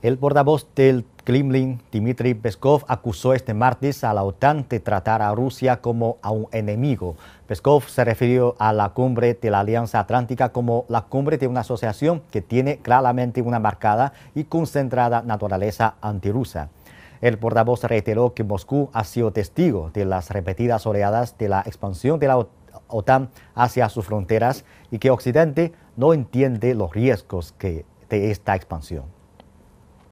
El portavoz del Kremlin, Dmitry Peskov, acusó este martes a la OTAN de tratar a Rusia como a un enemigo. Peskov se refirió a la cumbre de la Alianza Atlántica como la cumbre de una asociación que tiene claramente una marcada y concentrada naturaleza antirrusa. El portavoz reiteró que Moscú ha sido testigo de las repetidas oleadas de la expansión de la OTAN hacia sus fronteras y que Occidente no entiende los riesgos de esta expansión.